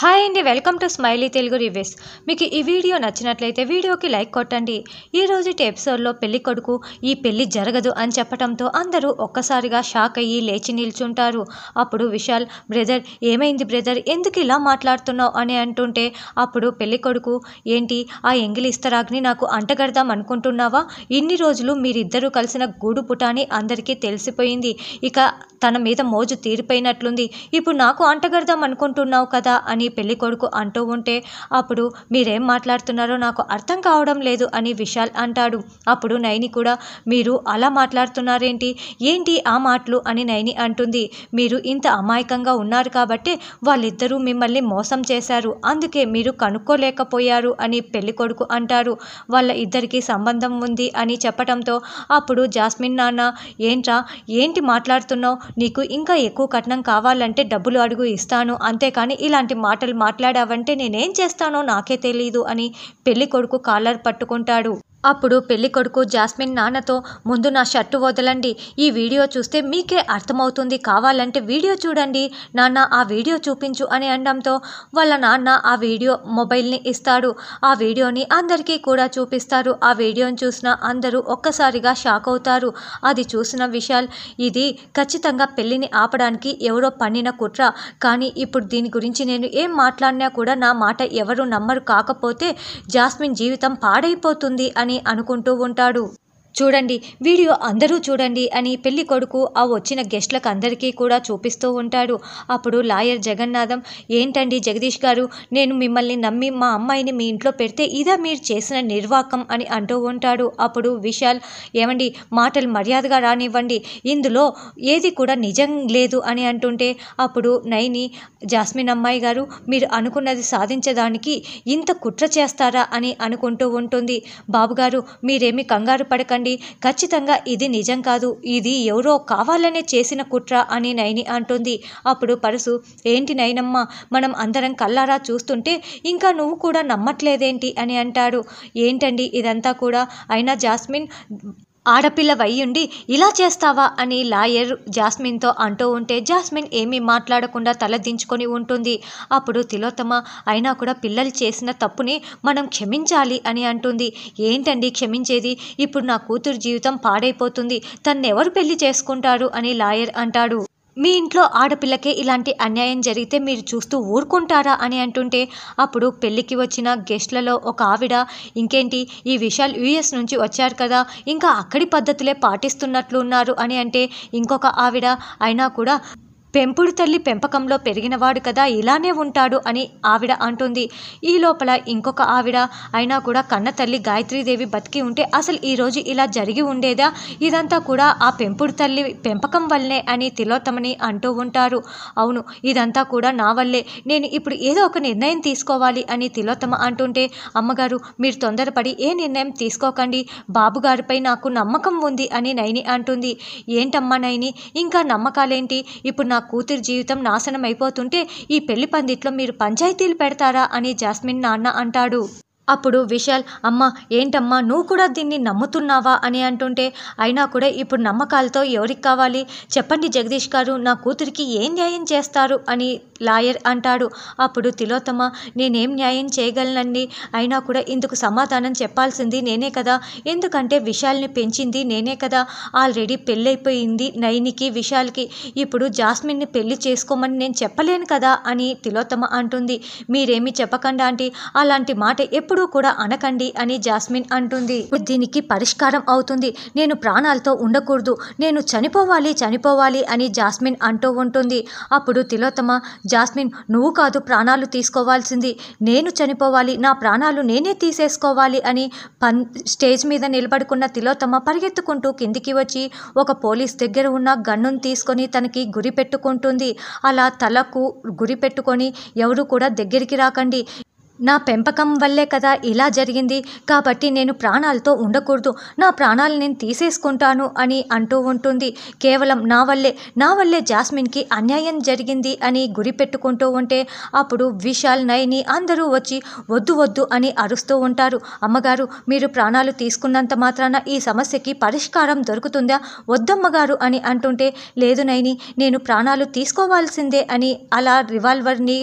hi అండి welcome to Smiley Telugu reviews మీకు ఈ వీడియో నచ్చినట్లయితే వీడియోకి లైక్ కొట్టండి ఈరోజు ఎపిసోడ్లో పెళ్లి కొడుకు ఈ పెళ్లి జరగదు అని చెప్పడంతో అందరూ ఒక్కసారిగా షాక్ అయ్యి లేచి నిల్చుంటారు అప్పుడు విశాల్ బ్రదర్ ఏమైంది బ్రదర్ ఎందుకు ఇలా మాట్లాడుతున్నావు అని అంటుంటే అప్పుడు పెళ్లి కొడుకు ఏంటి ఆ ఎంగిలి ఇస్తరాగ్ని నాకు అంటగడదాం అనుకుంటున్నావా ఇన్ని రోజులు మీరిద్దరూ కలిసిన గూడు పుటాని అందరికీ తెలిసిపోయింది ఇక తన మీద మోజు తీరిపోయినట్లుంది ఇప్పుడు నాకు అంటగడదాం అనుకుంటున్నావు కదా అని మీ పెళ్లి కొడుకు అంటూ ఉంటే అప్పుడు మీరేం మాట్లాడుతున్నారో నాకు అర్థం కావడం లేదు అని విశాల్ అంటాడు అప్పుడు నైని కూడా మీరు అలా మాట్లాడుతున్నారేంటి ఏంటి ఆ మాటలు అని నయని అంటుంది మీరు ఇంత అమాయకంగా ఉన్నారు కాబట్టి వాళ్ళిద్దరూ మిమ్మల్ని మోసం చేశారు అందుకే మీరు కనుక్కోలేకపోయారు అని పెళ్లి కొడుకు అంటారు వాళ్ళ ఇద్దరికి సంబంధం ఉంది అని చెప్పడంతో అప్పుడు జాస్మిన్ నాన్న ఏంట్రా ఏంటి మాట్లాడుతున్నావు నీకు ఇంకా ఎక్కువ కట్నం కావాలంటే డబ్బులు అడుగు ఇస్తాను అంతేకాని ఇలాంటి మాట మాటలు మాట్లాడావంటే నేనేం చేస్తానో నాకే తెలీదు అని పెళ్లి కొడుకు కాలర్ పట్టుకుంటాడు అప్పుడు పెళ్లి కొడుకు జాస్మిన్ నాన్నతో ముందు నా షర్టు వదలండి ఈ వీడియో చూస్తే మీకే అర్థమవుతుంది కావాలంటే వీడియో చూడండి నాన్న ఆ వీడియో చూపించు అని అనడంతో వాళ్ళ నాన్న ఆ వీడియో మొబైల్ని ఇస్తాడు ఆ వీడియోని అందరికీ కూడా చూపిస్తారు ఆ వీడియోని చూసిన అందరూ ఒక్కసారిగా షాక్ అవుతారు అది చూసిన విశాల్ ఇది ఖచ్చితంగా పెళ్లిని ఆపడానికి ఎవరో పండిన కుట్ర కానీ ఇప్పుడు దీని గురించి నేను ఏం మాట్లాడినా కూడా నా మాట ఎవరు నమ్మరు కాకపోతే జాస్మిన్ జీవితం పాడైపోతుంది అని అనుకుంటూ ఉంటాడు చూడండి వీడియో అందరూ చూడండి అని పెళ్లి కొడుకు ఆ వచ్చిన గెస్ట్లకు అందరికీ కూడా చూపిస్తూ ఉంటాడు అప్పుడు లాయర్ జగన్నాథం ఏంటండి జగదీష్ గారు నేను మిమ్మల్ని నమ్మి మా అమ్మాయిని మీ ఇంట్లో పెడితే ఇదా మీరు చేసిన నిర్వాకం అని అంటూ ఉంటాడు అప్పుడు విశాల్ ఏమండి మాటలు మర్యాదగా రానివ్వండి ఇందులో ఏది కూడా నిజం లేదు అని అంటుంటే అప్పుడు నైని జాస్మిన్ అమ్మాయి గారు మీరు అనుకున్నది సాధించడానికి ఇంత కుట్ర చేస్తారా అని అనుకుంటూ ఉంటుంది బాబుగారు మీరేమి కంగారు పడకండి చెప్పండి ఖచ్చితంగా ఇది నిజం కాదు ఇది ఎవరో కావాలనే చేసిన కుట్ర అని నయని అంటుంది అప్పుడు పరసు ఏంటి నయనమ్మ మనం అందరం కల్లారా చూస్తుంటే ఇంకా నువ్వు కూడా నమ్మట్లేదేంటి అని అంటాడు ఏంటండి ఇదంతా కూడా అయినా జాస్మిన్ ఆడపిల్ల వయ్యుండి ఇలా చేస్తావా అని లాయర్ జాస్మిన్తో అంటూ ఉంటే జాస్మిన్ ఏమీ మాట్లాడకుండా తలదించుకొని ఉంటుంది అప్పుడు తిలోత్తమ అయినా కూడా పిల్లలు చేసిన తప్పుని మనం క్షమించాలి అని అంటుంది ఏంటండి క్షమించేది ఇప్పుడు నా కూతురు జీవితం పాడైపోతుంది తన్నెవరు పెళ్లి చేసుకుంటారు అని లాయర్ అంటాడు మీ ఇంట్లో ఆడపిల్లకే ఇలాంటి అన్యాయం జరిగితే మీరు చూస్తూ ఊరుకుంటారా అని అంటుంటే అప్పుడు పెళ్ళికి వచ్చిన గెస్ట్లలో ఒక ఆవిడ ఇంకేంటి ఈ విషయాలు యుఎస్ నుంచి వచ్చారు కదా ఇంకా అక్కడి పద్ధతులే పాటిస్తున్నట్లు ఉన్నారు అని అంటే ఇంకొక ఆవిడ అయినా కూడా పెంపుడు తల్లి పెంపకంలో పెరిగినవాడు కదా ఇలానే ఉంటాడు అని ఆవిడ అంటుంది ఈ లోపల ఇంకొక ఆవిడ అయినా కూడా కన్న తల్లి గాయత్రీదేవి బతికి ఉంటే అసలు ఈరోజు ఇలా జరిగి ఉండేదా ఇదంతా కూడా ఆ పెంపుడు తల్లి పెంపకం వల్లనే అని తిలోత్తమని అంటూ ఉంటారు అవును ఇదంతా కూడా నా వల్లే నేను ఇప్పుడు ఏదో ఒక నిర్ణయం తీసుకోవాలి అని తిలోత్తమ అంటుంటే అమ్మగారు మీరు తొందరపడి ఏ నిర్ణయం తీసుకోకండి బాబుగారిపై నాకు నమ్మకం ఉంది అని నైని అంటుంది ఏంటమ్మా నైని ఇంకా నమ్మకాలేంటి ఇప్పుడు నాకు కూతురి జీవితం నాశనం అయిపోతుంటే ఈ పెళ్లి పందిట్లో మీరు పంచాయతీలు పెడతారా అని జాస్మిన్ నాన్న అంటాడు అప్పుడు విశాల్ అమ్మ ఏంటమ్మా నువ్వు కూడా దీన్ని నమ్ముతున్నావా అని అంటుంటే అయినా కూడా ఇప్పుడు నమ్మకాలతో ఎవరికి కావాలి చెప్పండి జగదీష్ గారు నా కూతురికి ఏం న్యాయం చేస్తారు అని లాయర్ అంటాడు అప్పుడు తిలోతమ్మ నేనేం న్యాయం చేయగలనండి అయినా కూడా ఇందుకు సమాధానం చెప్పాల్సింది నేనే కదా ఎందుకంటే విశాల్ని పెంచింది నేనే కదా ఆల్రెడీ పెళ్ళైపోయింది నయనికి విశాల్కి ఇప్పుడు జాస్మిన్ని పెళ్లి చేసుకోమని నేను చెప్పలేను కదా అని తిలోతమ అంటుంది మీరేమీ అంటే అలాంటి మాట ఎప్పుడు ఎప్పుడూ కూడా అనకండి అని జాస్మిన్ అంటుంది దీనికి పరిష్కారం అవుతుంది నేను ప్రాణాలతో ఉండకూడదు నేను చనిపోవాలి చనిపోవాలి అని జాస్మిన్ అంటూ ఉంటుంది అప్పుడు తిలోత్తమ జాస్మిన్ నువ్వు కాదు ప్రాణాలు తీసుకోవాల్సింది నేను చనిపోవాలి నా ప్రాణాలు నేనే తీసేసుకోవాలి అని పన్ స్టేజ్ మీద నిలబడుకున్న తిలోత్తమ పరిగెత్తుకుంటూ కిందికి వచ్చి ఒక పోలీస్ దగ్గర ఉన్న గన్ను తీసుకొని తనకి గురి పెట్టుకుంటుంది అలా తలకు గురి పెట్టుకొని ఎవరు కూడా దగ్గరికి రాకండి నా పెంపకం వల్లే కదా ఇలా జరిగింది కాబట్టి నేను ప్రాణాలతో ఉండకూడదు నా ప్రాణాలు నేను తీసేసుకుంటాను అని అంటూ ఉంటుంది కేవలం నా వల్లే నా వల్లే జాస్మిన్కి అన్యాయం జరిగింది అని గురి పెట్టుకుంటూ ఉంటే అప్పుడు విశాల్ నయని అందరూ వచ్చి వద్దు వద్దు అని అరుస్తూ ఉంటారు అమ్మగారు మీరు ప్రాణాలు తీసుకున్నంత మాత్రాన ఈ సమస్యకి పరిష్కారం దొరుకుతుందా వద్దమ్మగారు అని అంటుంటే లేదు నయని నేను ప్రాణాలు తీసుకోవాల్సిందే అని అలా రివాల్వర్ని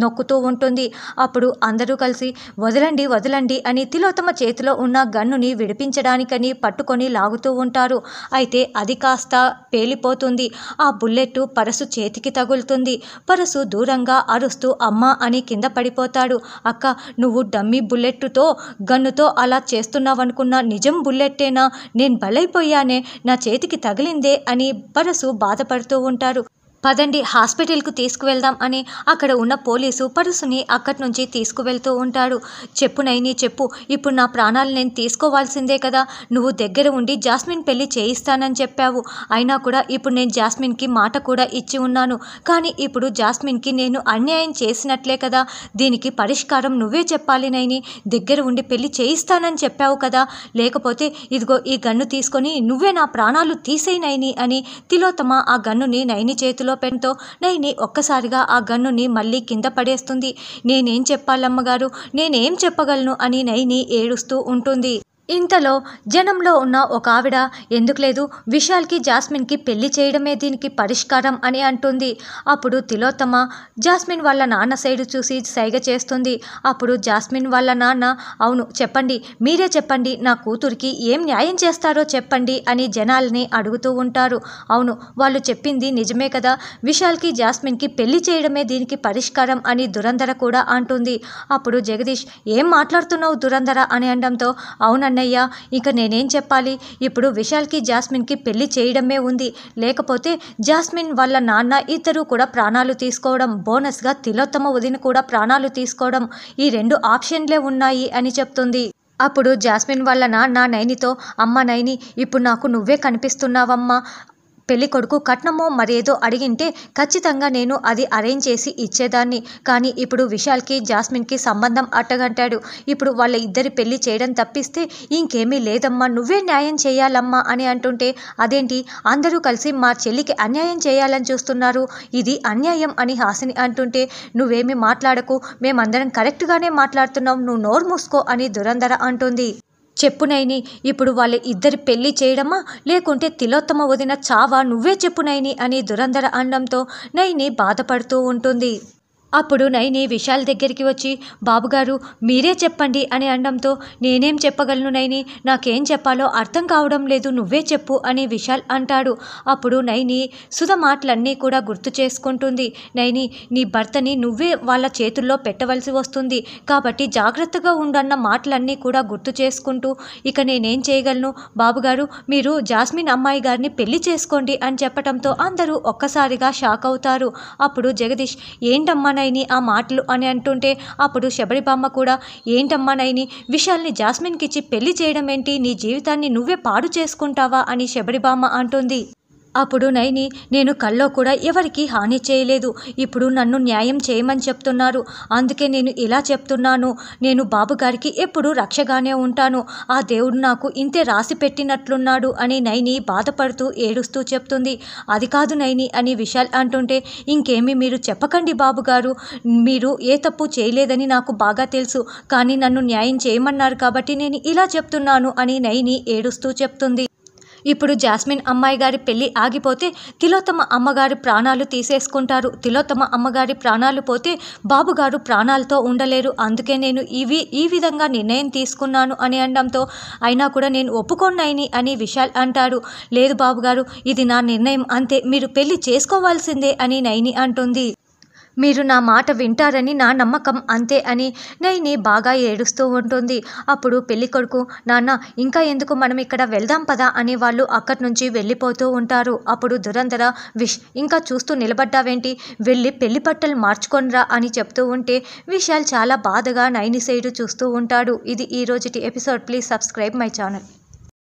నొక్కుతూ ఉంటుంది అప్పుడు అందరూ కలిసి వదలండి వదలండి అని తిలోతమ చేతిలో ఉన్న గన్నుని విడిపించడానికని పట్టుకొని లాగుతూ ఉంటారు అయితే అది కాస్త పేలిపోతుంది ఆ బుల్లెట్ పరసు చేతికి తగులుతుంది పరసు దూరంగా అరుస్తూ అమ్మ అని కింద పడిపోతాడు అక్క నువ్వు డమ్మీ బుల్లెట్తో గన్నుతో అలా చేస్తున్నావనుకున్న నిజం బుల్లెట్టేనా నేను బలైపోయానే నా చేతికి తగిలిందే అని పరసు బాధపడుతూ ఉంటారు పదండి హాస్పిటల్కు తీసుకువెళ్దాం అని అక్కడ ఉన్న పోలీసు పరుసుని అక్కడి నుంచి తీసుకువెళ్తూ ఉంటాడు చెప్పు నయని చెప్పు ఇప్పుడు నా ప్రాణాలు నేను తీసుకోవాల్సిందే కదా నువ్వు దగ్గర ఉండి జాస్మిన్ పెళ్లి చేయిస్తానని చెప్పావు అయినా కూడా ఇప్పుడు నేను జాస్మిన్కి మాట కూడా ఇచ్చి ఉన్నాను కానీ ఇప్పుడు జాస్మిన్కి నేను అన్యాయం చేసినట్లే కదా దీనికి పరిష్కారం నువ్వే చెప్పాలి నైని దగ్గర ఉండి పెళ్లి చేయిస్తానని చెప్పావు కదా లేకపోతే ఇదిగో ఈ గన్ను తీసుకొని నువ్వే నా ప్రాణాలు తీసేయి నైని అని తిలోతమ ఆ గన్నుని నైని చేతిలో చేతిలో పెన్తో నైని ఒక్కసారిగా ఆ గన్నుని మళ్ళీ కింద పడేస్తుంది నేనేం చెప్పాలమ్మగారు నేనేం చెప్పగలను అని నైని ఏడుస్తూ ఉంటుంది ఇంతలో జనంలో ఉన్న ఒక ఆవిడ ఎందుకు లేదు విశాల్కి జాస్మిన్కి పెళ్లి చేయడమే దీనికి పరిష్కారం అని అంటుంది అప్పుడు తిలోత్తమ జాస్మిన్ వాళ్ళ నాన్న సైడు చూసి సైగ చేస్తుంది అప్పుడు జాస్మిన్ వాళ్ళ నాన్న అవును చెప్పండి మీరే చెప్పండి నా కూతురికి ఏం న్యాయం చేస్తారో చెప్పండి అని జనాల్ని అడుగుతూ ఉంటారు అవును వాళ్ళు చెప్పింది నిజమే కదా విశాల్కి జాస్మిన్కి పెళ్లి చేయడమే దీనికి పరిష్కారం అని దురంధర కూడా అంటుంది అప్పుడు జగదీష్ ఏం మాట్లాడుతున్నావు దురంధర అని అనడంతో అవునన్న అవునయ్యా ఇక నేనేం చెప్పాలి ఇప్పుడు విశాల్కి జాస్మిన్కి పెళ్లి చేయడమే ఉంది లేకపోతే జాస్మిన్ వాళ్ళ నాన్న ఇద్దరు కూడా ప్రాణాలు తీసుకోవడం బోనస్గా తిలోత్తమ వదిన కూడా ప్రాణాలు తీసుకోవడం ఈ రెండు ఆప్షన్లే ఉన్నాయి అని చెప్తుంది అప్పుడు జాస్మిన్ వాళ్ళ నాన్న నైనితో అమ్మ నైని ఇప్పుడు నాకు నువ్వే కనిపిస్తున్నావమ్మా పెళ్ళికొడుకు కట్నమో మరేదో అడిగింటే ఖచ్చితంగా నేను అది అరేంజ్ చేసి ఇచ్చేదాన్ని కానీ ఇప్పుడు విశాల్కి జాస్మిన్కి సంబంధం అట్టగంటాడు ఇప్పుడు వాళ్ళ ఇద్దరి పెళ్లి చేయడం తప్పిస్తే ఇంకేమీ లేదమ్మా నువ్వే న్యాయం చేయాలమ్మా అని అంటుంటే అదేంటి అందరూ కలిసి మా చెల్లికి అన్యాయం చేయాలని చూస్తున్నారు ఇది అన్యాయం అని హాసిని అంటుంటే నువ్వేమి మాట్లాడకు మేమందరం కరెక్ట్గానే మాట్లాడుతున్నాం నువ్వు నోరు మూసుకో అని దురంధర అంటుంది చెప్పునైని ఇప్పుడు వాళ్ళ ఇద్దరి పెళ్లి చేయడమా లేకుంటే తిలోత్తమ వదిన చావా నువ్వే చెప్పునైని అని దురంధర అనడంతో నైని బాధపడుతూ ఉంటుంది అప్పుడు నైని విశాల్ దగ్గరికి వచ్చి బాబుగారు మీరే చెప్పండి అని అనడంతో నేనేం చెప్పగలను నైని నాకేం చెప్పాలో అర్థం కావడం లేదు నువ్వే చెప్పు అని విశాల్ అంటాడు అప్పుడు నైని సుధ మాటలన్నీ కూడా గుర్తు చేసుకుంటుంది నైని నీ భర్తని నువ్వే వాళ్ళ చేతుల్లో పెట్టవలసి వస్తుంది కాబట్టి జాగ్రత్తగా ఉండన్న మాటలన్నీ కూడా గుర్తు చేసుకుంటూ ఇక నేనేం చేయగలను బాబుగారు మీరు జాస్మిన్ అమ్మాయి గారిని పెళ్లి చేసుకోండి అని చెప్పడంతో అందరూ ఒక్కసారిగా షాక్ అవుతారు అప్పుడు జగదీష్ ఏంటమ్మా నైని ఆ మాటలు అని అంటుంటే అప్పుడు శబరి బామ్మ కూడా ఏంటమ్మా నైని విశాల్ని ఇచ్చి పెళ్లి చేయడం ఏంటి నీ జీవితాన్ని నువ్వే పాడు చేసుకుంటావా అని శబరి బామ్మ అంటుంది అప్పుడు నైని నేను కల్లో కూడా ఎవరికి హాని చేయలేదు ఇప్పుడు నన్ను న్యాయం చేయమని చెప్తున్నారు అందుకే నేను ఇలా చెప్తున్నాను నేను బాబుగారికి ఎప్పుడూ రక్షగానే ఉంటాను ఆ దేవుడు నాకు ఇంతే రాసి పెట్టినట్లున్నాడు అని నైని బాధపడుతూ ఏడుస్తూ చెప్తుంది అది కాదు నైని అని విశాల్ అంటుంటే ఇంకేమి మీరు చెప్పకండి బాబుగారు మీరు ఏ తప్పు చేయలేదని నాకు బాగా తెలుసు కానీ నన్ను న్యాయం చేయమన్నారు కాబట్టి నేను ఇలా చెప్తున్నాను అని నైని ఏడుస్తూ చెప్తుంది ఇప్పుడు జాస్మిన్ అమ్మాయి గారి పెళ్లి ఆగిపోతే తిలోత్తమ అమ్మగారి ప్రాణాలు తీసేసుకుంటారు తిలోత్తమ అమ్మగారి ప్రాణాలు పోతే బాబుగారు ప్రాణాలతో ఉండలేరు అందుకే నేను ఇవి ఈ విధంగా నిర్ణయం తీసుకున్నాను అని అనడంతో అయినా కూడా నేను ఒప్పుకొన్నాయిని అని విశాల్ అంటాడు లేదు బాబుగారు ఇది నా నిర్ణయం అంతే మీరు పెళ్లి చేసుకోవాల్సిందే అని నైని అంటుంది మీరు నా మాట వింటారని నా నమ్మకం అంతే అని నైని బాగా ఏడుస్తూ ఉంటుంది అప్పుడు పెళ్లి కొడుకు నాన్న ఇంకా ఎందుకు మనం ఇక్కడ వెళ్దాం పదా అని వాళ్ళు అక్కడి నుంచి వెళ్ళిపోతూ ఉంటారు అప్పుడు దురంధర విష్ ఇంకా చూస్తూ నిలబడ్డావేంటి వెళ్ళి పెళ్లి బట్టలు మార్చుకొనిరా అని చెప్తూ ఉంటే విశాల్ చాలా బాధగా నైని సైడు చూస్తూ ఉంటాడు ఇది ఈ రోజుటి episode please subscribe my channel